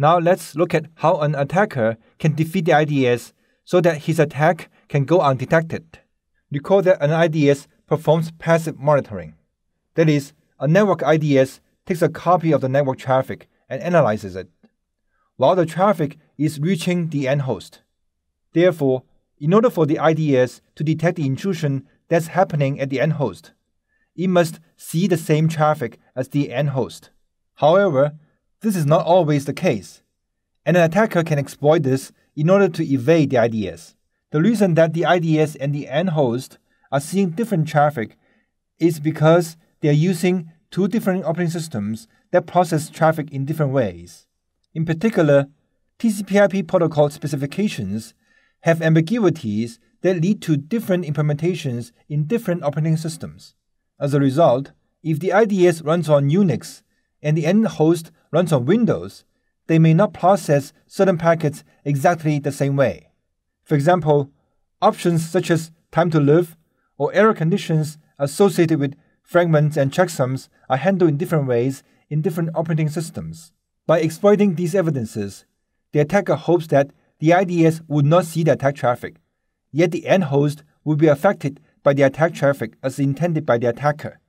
Now let's look at how an attacker can defeat the IDS so that his attack can go undetected. Recall that an IDS performs passive monitoring. That is, a network IDS takes a copy of the network traffic and analyzes it, while the traffic is reaching the end host. Therefore, in order for the IDS to detect the intrusion that's happening at the end host, it must see the same traffic as the end host. However, this is not always the case, and an attacker can exploit this in order to evade the IDS. The reason that the IDS and the end host are seeing different traffic is because they are using two different operating systems that process traffic in different ways. In particular, TCP/IP protocol specifications have ambiguities that lead to different implementations in different operating systems. As a result, if the IDS runs on Unix and the end host runs on Windows, they may not process certain packets exactly the same way. For example, options such as time to live or error conditions associated with fragments and checksums are handled in different ways in different operating systems. By exploiting these evidences, the attacker hopes that the IDS would not see the attack traffic, yet the end host would be affected by the attack traffic as intended by the attacker.